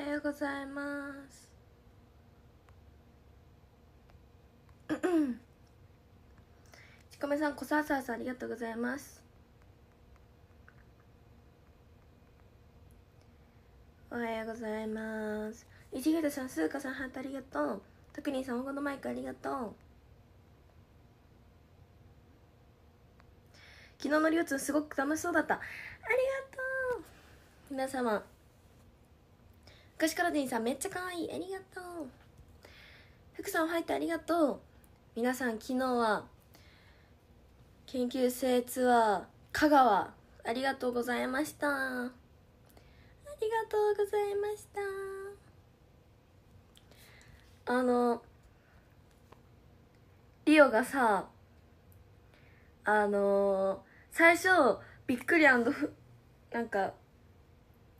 おはようございます ちこめさんこさあさあさんありがとうございますおはようございますいちげたさんすうかさんハートありがとうたくにさん黄ごのマイクありがとう昨日のりょうつんすごく楽しそうだったありがとう皆様昔からでんさんめっちゃ可愛いありがとう福さん入ってありがとう皆さん昨日は研究生ツアー香川ありがとうございましたありがとうございましたあのリオがさあのー、最初びっくりなんか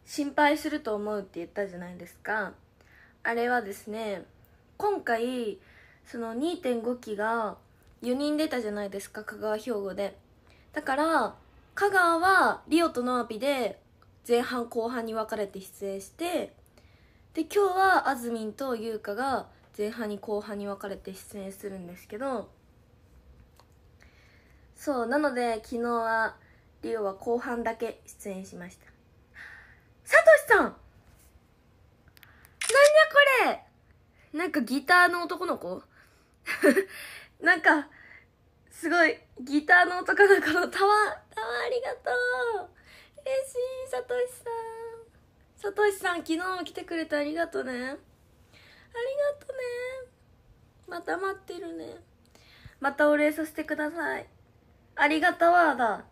心配すると思うって言ったじゃないですかあれはですね今回その2.5期が4人出たじゃないですか香川兵庫でだから香川はリオとノアピで前半後半に分かれて出演してで今日はあずみんと優香が前半に後半に分かれて出演するんですけどそうなので昨日はリオは後半だけ出演しましたサトシさんなんやこれなんかギターの男の子 なんか、すごい、ギターの男の子のタワー、タワーありがとう嬉しい、サトシさん。サトシさん、昨日も来てくれてありがとうね。ありがとうね。また待ってるね。またお礼させてください。ありがとわーだ。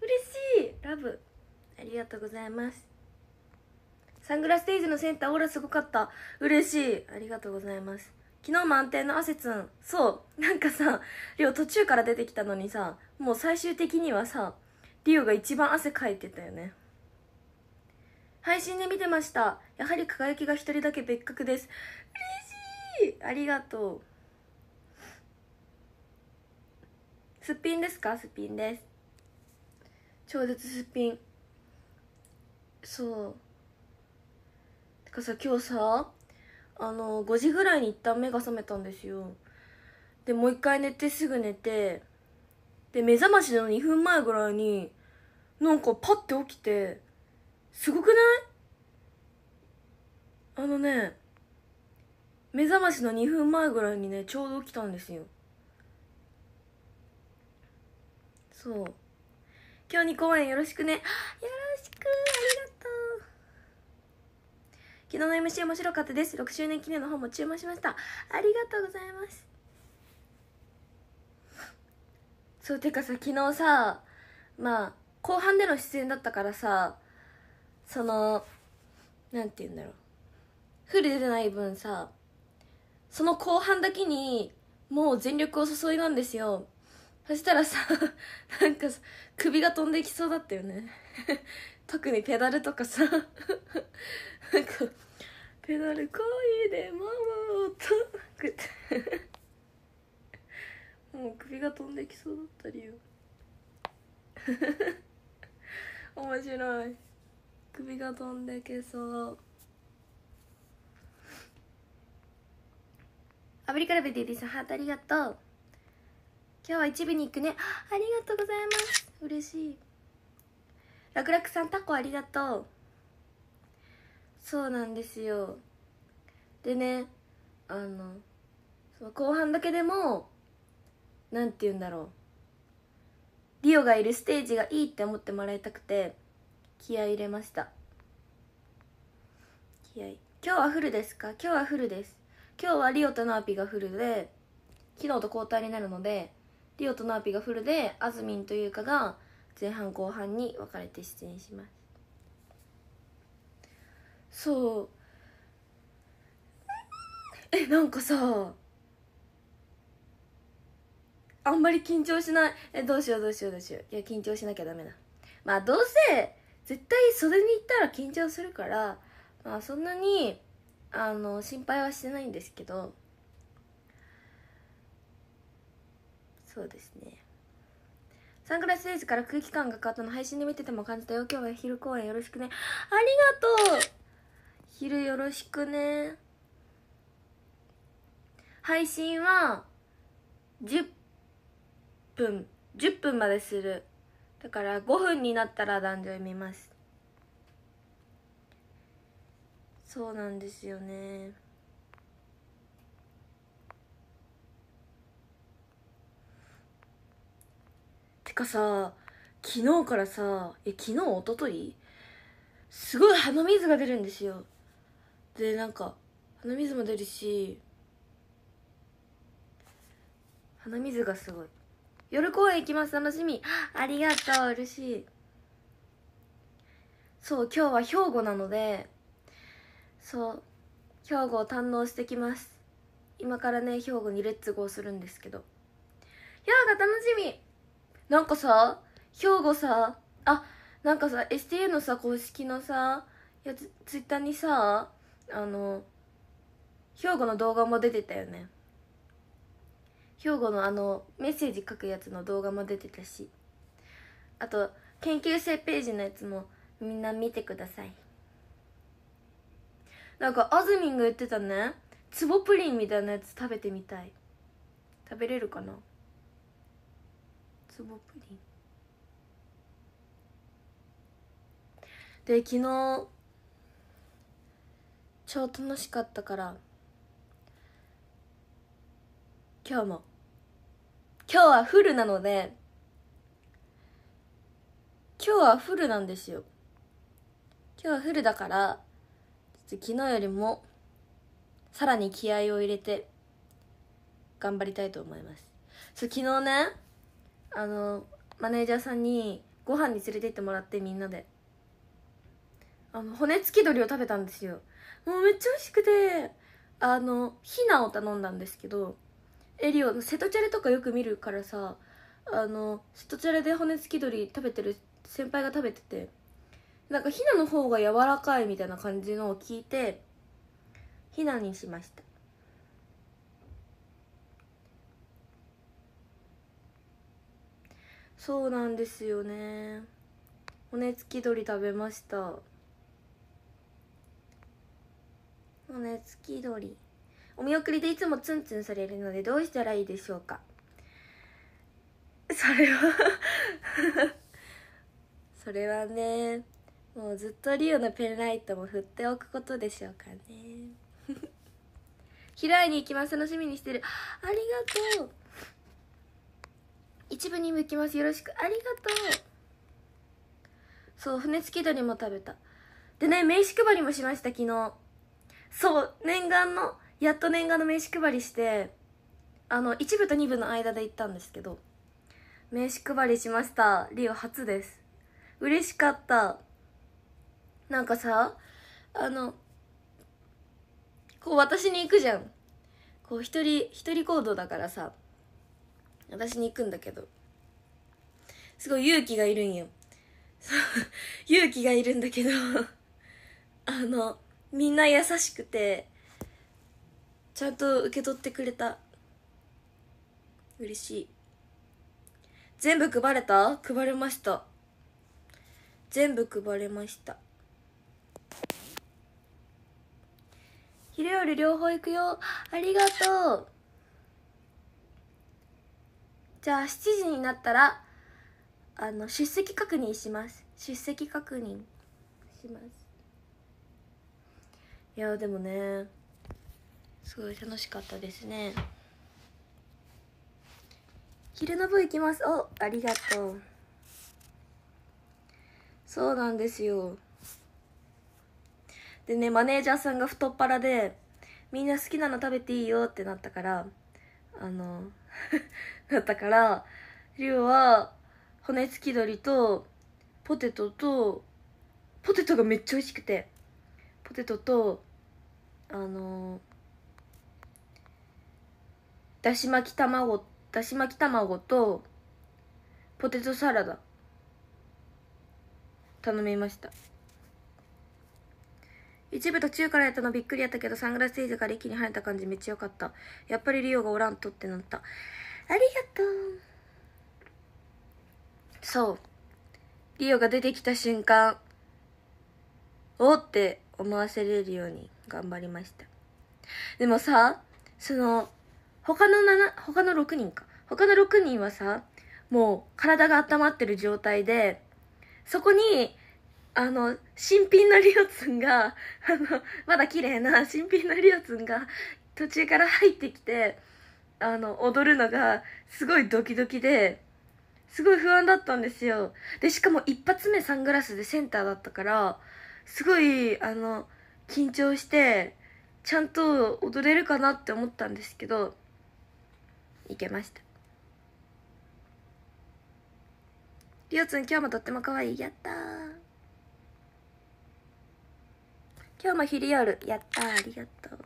嬉しいラブ。ありがとうございます。サングラステージのセンターオーラすごかった。嬉しい。ありがとうございます。昨日満点のアセツン。そう。なんかさ、リオ途中から出てきたのにさ、もう最終的にはさ、リオが一番汗かいてたよね。配信で見てました。やはり輝きが一人だけ別格です。嬉しいありがとう。すっぴんですかすっぴんです。超絶すっぴん。そう。かさ今日さあの5時ぐらいに一旦目が覚めたんですよでもう一回寝てすぐ寝てで目覚ましの2分前ぐらいになんかパッて起きてすごくないあのね目覚ましの2分前ぐらいにねちょうど起きたんですよそう今日に公演よろしくねよろしくありがとう昨日の MC 面白かったです6周年記念の本も注文しましたありがとうございますそうてかさ昨日さまあ後半での出演だったからさそのなんて言うんだろうフル出てない分さその後半だけにもう全力を注いだんですよそしたらさ なんか首が飛んでいきそうだったよね 特にペダルとかさ なんかある恋でママをとくてもう首が飛んできそうだったりよ 面白い首が飛んでけそうアブリカラベディディさハートありがとう今日は一部に行くね ありがとうございます嬉しいラクラクさんタコありがとうそうなんですよでねあのその後半だけでも何て言うんだろうリオがいるステージがいいって思ってもらいたくて気合い入れました気合い今日はフルですか今日はフルです今日はリオとナーピがフルで昨日と交代になるのでリオとナーピがフルであずみんというかが前半後半に分かれて出演しますそうえなんかさあんまり緊張しないえどうしようどうしようどうしよういや緊張しなきゃダメだまあどうせ絶対袖に行ったら緊張するからまあそんなにあの心配はしてないんですけどそうですねサングラスエイズから空気感が変わったの配信で見てても感じたよ今日は昼公演よろしくねありがとう昼よろしくね配信は10分10分までするだから5分になったら男女見ますそうなんですよねてかさ昨日からさえ昨日一昨日すごい鼻水が出るんですよでなんか鼻水も出るし鼻水がすごい夜公演行きます楽しみありがとう嬉しいそう今日は兵庫なのでそう兵庫を堪能してきます今からね兵庫にレッツゴーするんですけど兵庫楽しみなんかさ兵庫さあなんかさ STA のさ公式のさやつツイッターにさあの兵庫の動画も出てたよね兵庫のあのメッセージ書くやつの動画も出てたしあと研究生ページのやつもみんな見てくださいなんかあずみんが言ってたねツボプリンみたいなやつ食べてみたい食べれるかなツボプリンで昨日超楽しかったから今日も今日はフルなので、今日はフルなんですよ。今日はフルだから、昨日よりも、さらに気合を入れて、頑張りたいと思います。そう、昨日ね、あの、マネージャーさんに、ご飯に連れて行ってもらってみんなで。あの、骨付き鶏を食べたんですよ。もうめっちゃ美味しくて、あの、ひなを頼んだんですけど、エリオ瀬戸チャレとかよく見るからさあの瀬戸チャレで骨付き鳥食べてる先輩が食べててなんかヒナの方が柔らかいみたいな感じのを聞いてヒナにしましたそうなんですよね骨付き鳥食べました骨付き鳥お見送りでいつもツンツンされるのでどうしたらいいでしょうかそれは それはねもうずっとリオのペンライトも振っておくことでしょうかね開 いに行きます楽しみにしてるありがとう一部に向きますよろしくありがとうそう船付き鳥も食べたでね名刺配りもしました昨日そう念願のやっと念願の名刺配りしてあの1部と2部の間で行ったんですけど名刺配りしましたリオ初です嬉しかったなんかさあのこう私に行くじゃんこう一人一人行動だからさ私に行くんだけどすごい勇気がいるんよ勇気がいるんだけどあのみんな優しくてちゃんと受け取ってくれた嬉しい全部配れた配れました全部配れました昼夜両方行くよありがとうじゃあ7時になったらあの出席確認します出席確認しますいやでもねすごい楽しかったですね昼の部行きますおありがとうそうなんですよでねマネージャーさんが太っ腹でみんな好きなの食べていいよってなったからあの なったからりょうは骨付き鶏とポテトとポテトがめっちゃ美味しくてポテトとあのだし巻き卵だし巻き卵とポテトサラダ頼みました一部途中からやったのびっくりやったけどサングラステーから一気に跳ねた感じめっちゃ良かったやっぱりリオがおらんとってなったありがとうそうリオが出てきた瞬間おって思わせれるように頑張りましたでもさその他の7、他の6人か。他の6人はさ、もう体が温まってる状態で、そこに、あの、新品のリオツンが、あの、まだ綺麗な新品のリオツンが途中から入ってきて、あの、踊るのがすごいドキドキで、すごい不安だったんですよ。で、しかも一発目サングラスでセンターだったから、すごい、あの、緊張して、ちゃんと踊れるかなって思ったんですけど、いけましたりょうつん今日もとっても可愛いやった今日も昼夜やったありがとう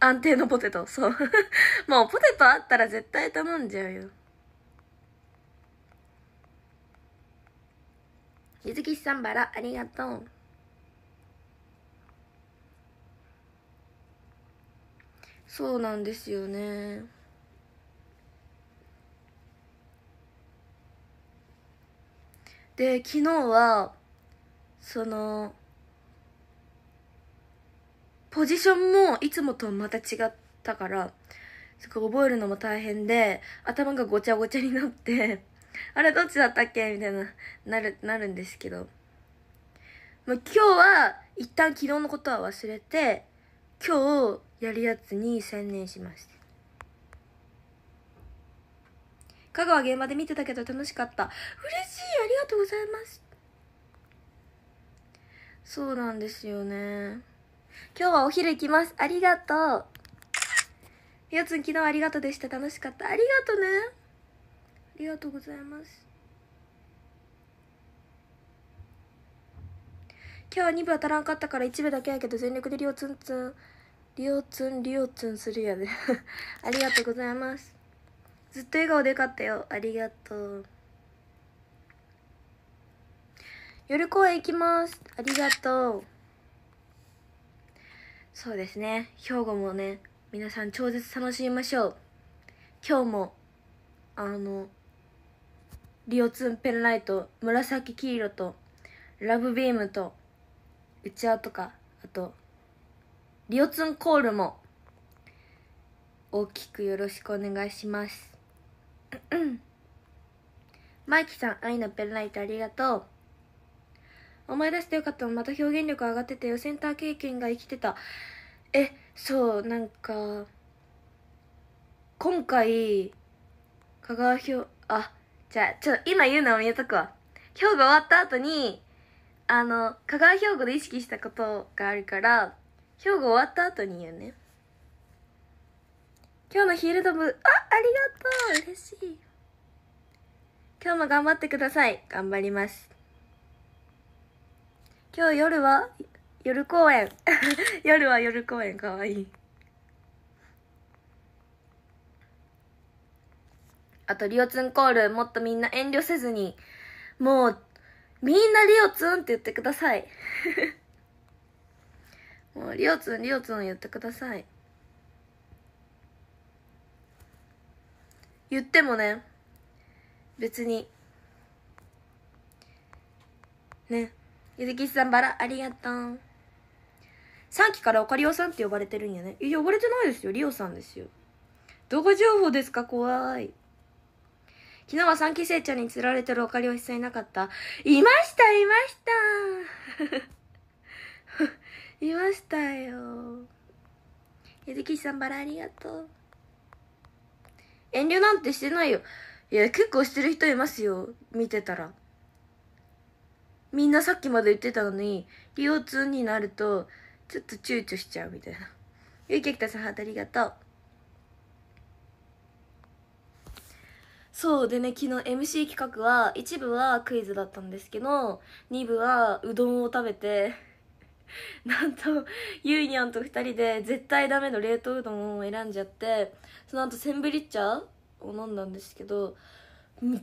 安定のポテトそう もうポテトあったら絶対頼んじゃうよゆずきしさんばらありがとうそうなんですよねで昨日はそのポジションもいつもとまた違ったからすごい覚えるのも大変で頭がごちゃごちゃになって あれどっちだったっけみたいななるなるんですけど、まあ、今日は一旦昨日のことは忘れて今日やるやつに専念しました香川現場で見てたけど楽しかった嬉しいありがとうございますそうなんですよね今日はお昼行きますありがとうやつん昨日ありがとうでした楽しかったありがとうねありがとうございます今日は2部当たらんかったから1部だけやけど全力でリオツンツンリオツンリオツンするやで ありがとうございますずっと笑顔でよかったよありがとう夜公園行きますありがとうそうですね兵庫もね皆さん超絶楽しみましょう今日もあのリオツンペンライト紫黄色とラブビームとうちわとかあとリオツンコールも大きくよろしくお願いします マイキさん愛のペンライトありがとう思い出してよかったまた表現力上がっててよセンター経験が生きてたえそうなんか今回香川ひう、あじゃあちょっと今言うのを見めとくわ今日が終わった後にあの香川兵庫で意識したことがあるから兵庫終わった後に言うね今日のヒールドブあありがとう嬉しい今日も頑張ってください頑張ります今日 夜は夜公演夜は夜公演かわいいあとリオツンコールもっとみんな遠慮せずにもうみんなリオツンって言ってください。もうリオツンリオツン言ってください。言ってもね、別に。ね。ゆずきさんバラありがとう。さっきからオカリオさんって呼ばれてるんやね。いや、呼ばれてないですよ。リオさんですよ。動画情報ですか怖い。昨日は三期生ちゃんに釣られてるオカリオ一切いなかったいましたいました いましたよ。ゆずきさんバラありがとう。遠慮なんてしてないよ。いや、結構してる人いますよ。見てたら。みんなさっきまで言ってたのに、利用通になると、ちょっと躊躇しちゃうみたいな。ゆきゃきたさん、ハートありがとう。そうでね昨日 MC 企画は一部はクイズだったんですけど二部はうどんを食べて なんとゆいにゃんと2人で絶対ダメの冷凍うどんを選んじゃってその後センブリッチャーを飲んだんですけど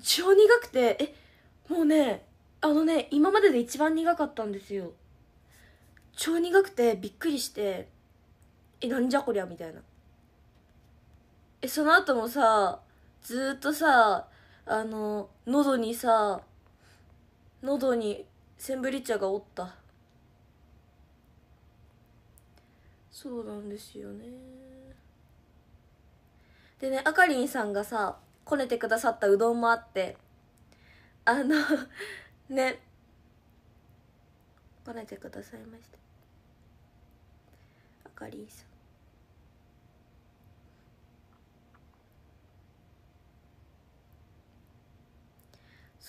超苦くてえもうねあのね今までで一番苦かったんですよ超苦くてびっくりしてえなんじゃこりゃみたいなえその後もさずっとさあの喉にさ喉にセンブリ茶がおったそうなんですよねでねあかりんさんがさこねてくださったうどんもあってあの ねこねてくださいましたあかりんさん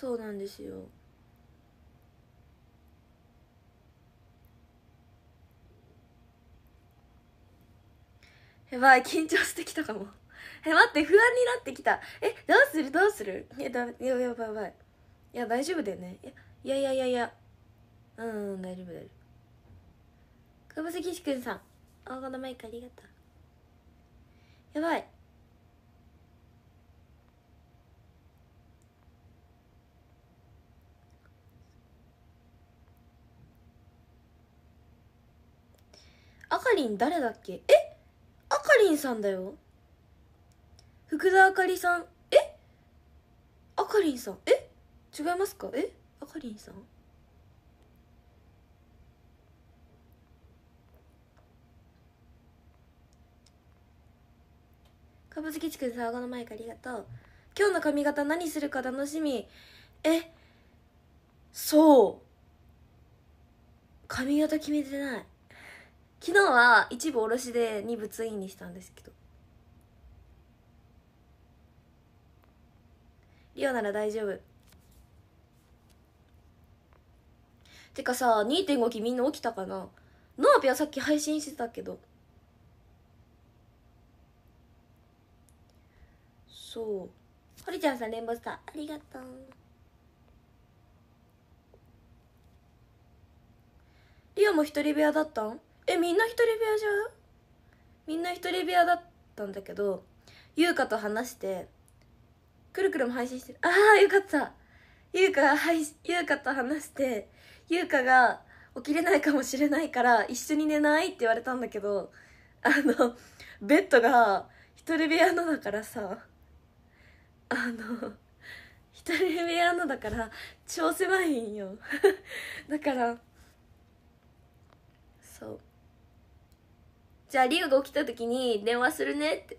そうなんですよやばい緊張してきたかも え待って不安になってきたえどうするどうするいやだやばいやばいやばいいや大丈夫だよねいやいやいやいやうん大丈夫大丈夫久保関志くんさん大金マイクありがとうやばいあかりん誰だっけえあかりんさんだよ福田あかりさんえあかりんさんえ違いますかえあかりんさんかぶつきちくさわごのマイクありがとう今日の髪型何するか楽しみえそう髪型決めてない昨日は一部卸で二部ツインにしたんですけどリオなら大丈夫てかさ2.5期みんな起きたかなノアピはさっき配信してたけどそうホリちゃんさんレンボスターありがとうリオも一人部屋だったんえみんな一人部屋じゃんみんな一人部屋だったんだけど優香と話してくるくるも配信してるああよかった優香が優香と話して優香が起きれないかもしれないから一緒に寝ないって言われたんだけどあのベッドが一人部屋のだからさあの一人部屋のだから超狭いんよ だからそうじゃあ、リュウが起きた時に電話するねって。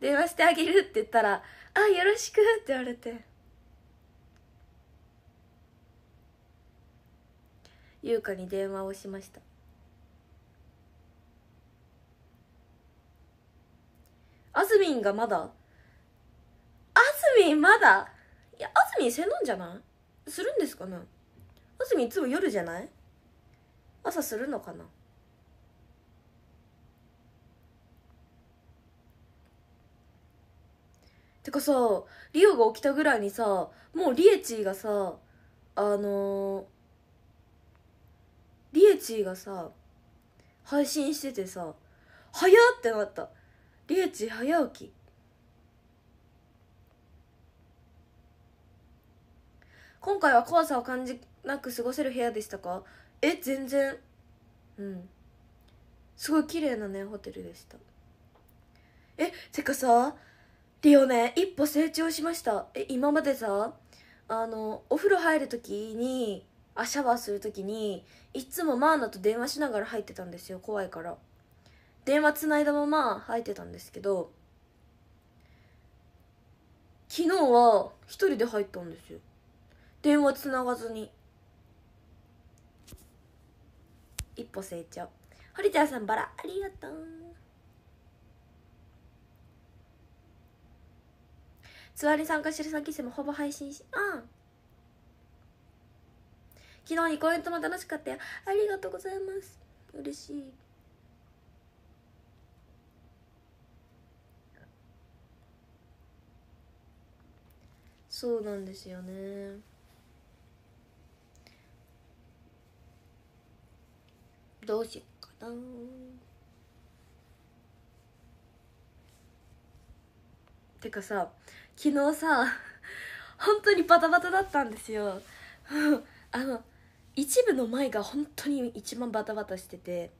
電話してあげるって言ったら、あ、よろしくって言われて。優香に電話をしました。あずみんがまだあずみんまだいや、あずみんせんのんじゃないするんですかねあずみんいつも夜じゃない朝するのかなかさリオが起きたぐらいにさもうリエチーがさあのー、リエチーがさ配信しててさ早ってなったリエチー早起き今回は怖さを感じなく過ごせる部屋でしたかえ全然うんすごい綺麗なねホテルでしたえてかさリオね一歩成長しましたえ今までさあのお風呂入る時にあシャワーする時にいつもマーナと電話しながら入ってたんですよ怖いから電話つないだまま入ってたんですけど昨日は一人で入ったんですよ電話つながずに一歩成長堀田さんバラありがとうツアー参加してる3生もほぼ配信しうん昨日にコメントも楽しかったよありがとうございます嬉しいそうなんですよねどうしようかなてかさ昨日さ 本当にバタバタだったんですよ あの一部の前が本当に一番バタバタしてて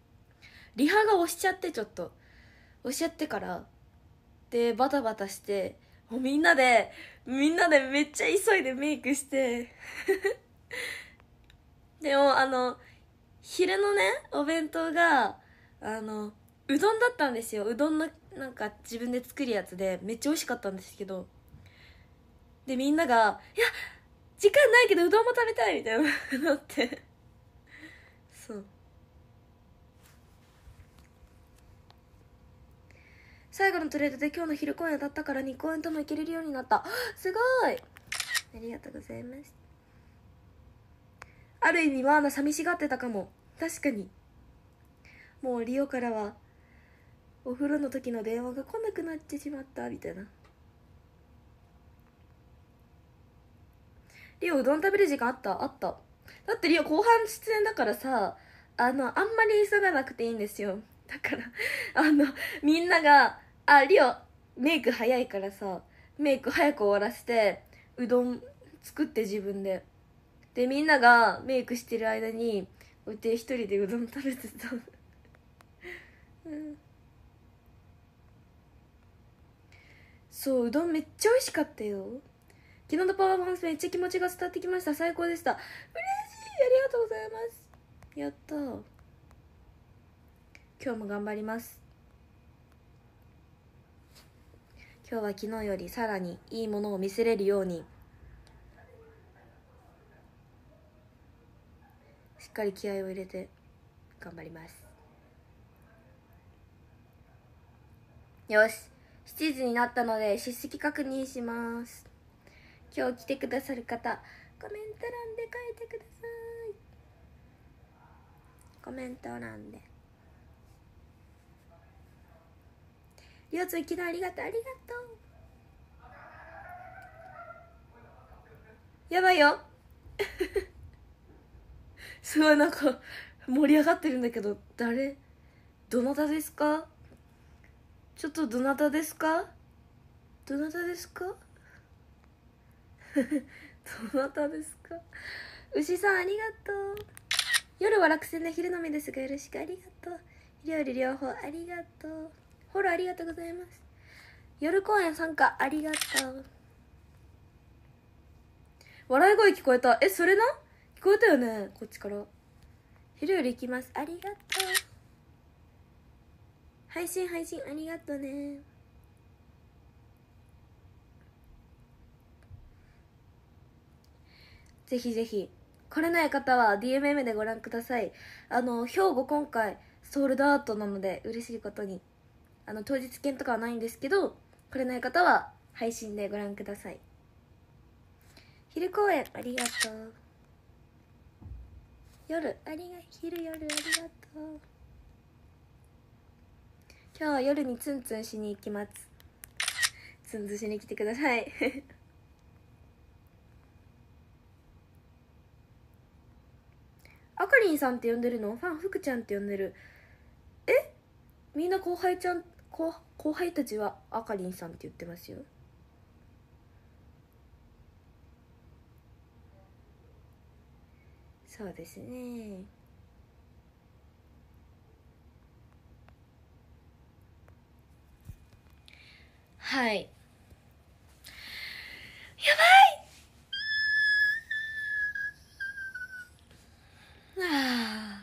リハが押しちゃってちょっと押しちゃってからでバタバタしてもうみんなでみんなでめっちゃ急いでメイクして でもあの昼のねお弁当があのうどんだったんですようどんのなんか自分で作るやつでめっちゃ美味しかったんですけどでみんなが「いや時間ないけどうどんも食べたい」みたいなってそう最後のトレードで今日の昼公演当たったから2公演とも行けれるようになったすごいありがとうございますある意味ワーナ寂しがってたかも確かにもうリオからはお風呂の時の電話が来なくなってしまったみたいなリオうどん食べる時間あったあっただってリオ後半出演だからさあのあんまり急がなくていいんですよだから あのみんながあリオメイク早いからさメイク早く終わらせてうどん作って自分ででみんながメイクしてる間にうて一人でうどん食べてたうん そううどんめっちゃ美味しかったよ昨日のパワーマンスめっちゃ気持ちが伝わってきました最高でした嬉しいありがとうございますやった今日も頑張ります今日は昨日よりさらにいいものを見せれるようにしっかり気合を入れて頑張りますよし7時になったので出席確認します今日来てくださる方コメント欄で書いてくださいコメント欄でりょうつ昨日ありがとうありがとうやばいよ すごいなんか盛り上がってるんだけど誰どなたですかちょっとどなたですかどなたですかどなたですか牛さんありがとう夜は楽船で昼飲みですがよろしくありがとう料理両方ありがとうフォローありがとうございます夜公演参加ありがとう笑い声聞こえたえそれな聞こえたよねこっちから昼より行きますありがとう配信配信ありがとうねぜひぜひ来れない方は DMM でご覧くださいあの兵庫今回ソールドアートなので嬉しいことにあの当日券とかはないんですけど来れない方は配信でご覧ください昼公演ありがとう夜ありが昼夜ありがとう今日夜にツンツンしに行きますツンツンしに来てくださいあかりんさんって呼んでるのファン福ちゃんって呼んでるえみんな後輩ちゃん後後輩たちはあかりんさんって言ってますよそうですねはいやばいあ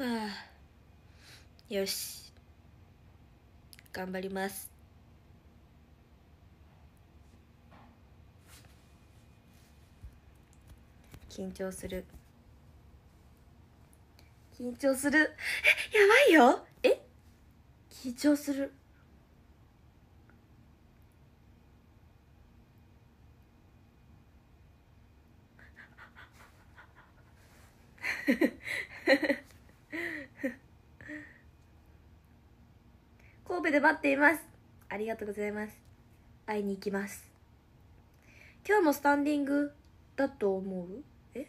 あまあよし頑張ります緊張する。緊張する。え、やばいよ。え緊張する。神戸で待っています。ありがとうございます。会いに行きます。今日もスタンディングだと思うえ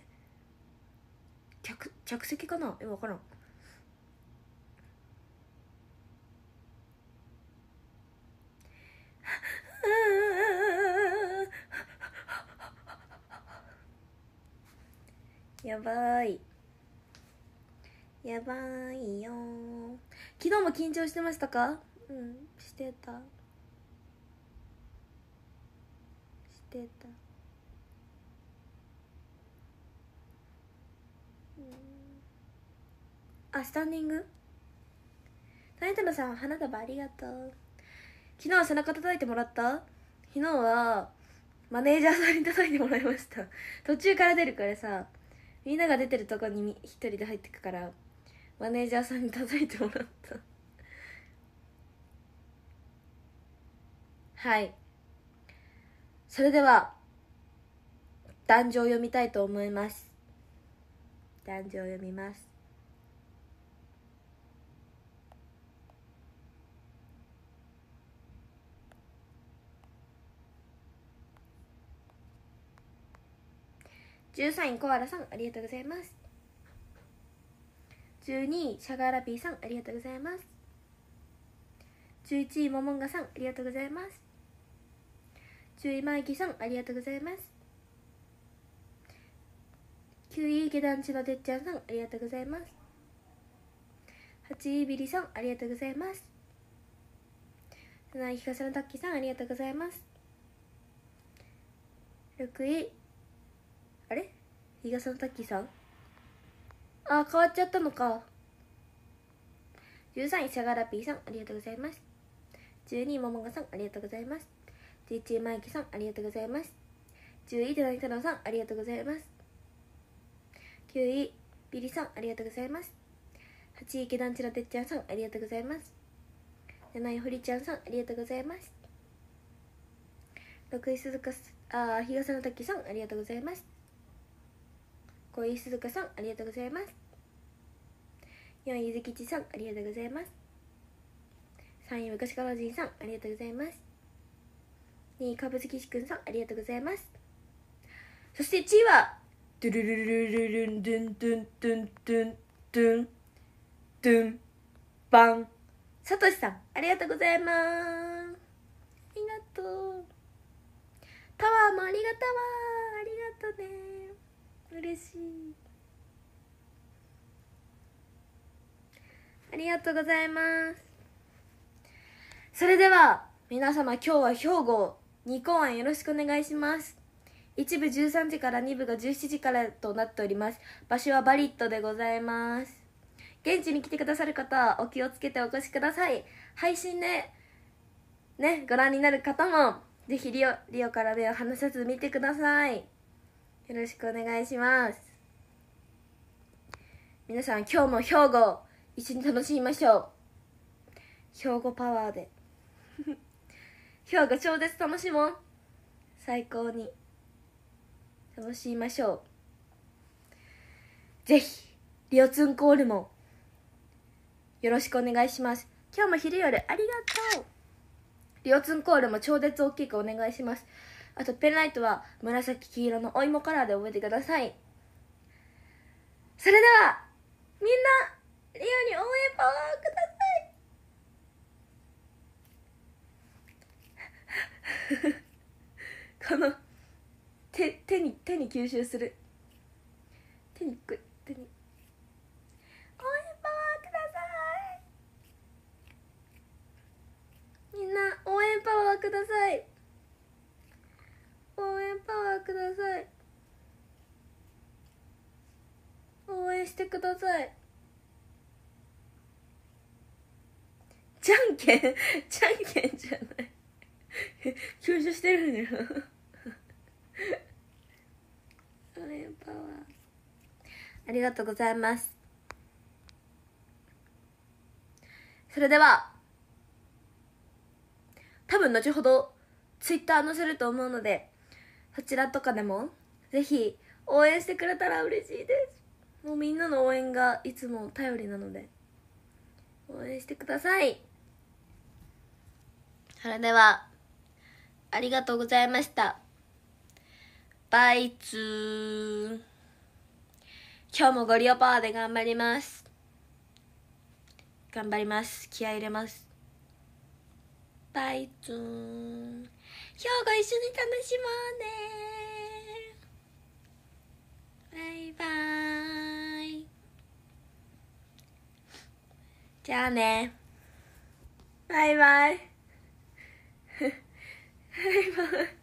客着席かなえ分からんやばいやばいよ昨日も緊張してましたかうんしてたしてたあスタンディングタイトさん花束ありがとう昨日は背中叩いてもらった昨日はマネージャーさんに叩いてもらいました途中から出るからさみんなが出てるとこに一人で入ってくからマネージャーさんに叩いてもらったはいそれでは壇上を読みたいと思います壇上を読みます13位コアラさんありがとうございます12位シャガーラピーさんありがとうございます11位モモンガさんありがとうございます10位マイキさんありがとうございます9位下段地のてっちゃんさんありがとうございます8位ビリさんありがとうございます7位せのたっきさんありがとうございます6位あれ日傘のタッキーさんあ変わっちゃったのか13位シャガラピーさんありがとうございます12位ももがさんありがとうございます11位マイキさんありがとうございます10位たなぎたなさんありがとうございます9位ビリさんありがとうございます8位池団地ラてっちゃんさんありがとうございます7位リちゃんさんありがとうございます6位鈴鹿あ日傘の滝さんありがとうございます小井鈴鹿さんありがとうございます4位ゆずきちさんありがとうございます3位昔からおじいさんありがとうございます2位かぶずきしくんさんありがとうございますそして1位はドゥルルルルルンドゥンドゥンドゥンドゥンドゥンドゥンバンさとしさんありがとうございますありがとうタワーもありがとうしいありがとうございますそれでは皆様今日は兵庫2公演よろしくお願いします一部13時から2部が17時からとなっております場所はバリットでございます現地に来てくださる方はお気をつけてお越しください配信でねご覧になる方もぜひリオリオから目を離さず見てくださいよろしくお願いします皆さん今日も兵庫一緒に楽しみましょう兵庫パワーで 兵庫超絶楽しもう最高に楽しみましょうぜひリオツンコールもよろしくお願いします今日も昼夜ありがとうリオツンコールも超絶大きくお願いしますあとペンライトは紫黄色のお芋カラーで覚えてくださいそれではみんなリオに応援パワーをくださいこの手手に手に吸収する手にく手に応援パワーくださいみんな応援パワーください応援パワーください応援してくださいじゃんけんじゃんけんじゃない 吸収してるんじゃん応援パワーありがとうございますそれでは多分後ほどツイッター載せると思うのでそちらとかでもぜひ応援してくれたら嬉しいですもうみんなの応援がいつも頼りなので応援してくださいそれではありがとうございましたバイツー今日もゴリオパワーで頑張ります頑張ります気合い入れますバイツー今日庫一緒に楽しもうねバイバイじゃあねバイバイ バイバイ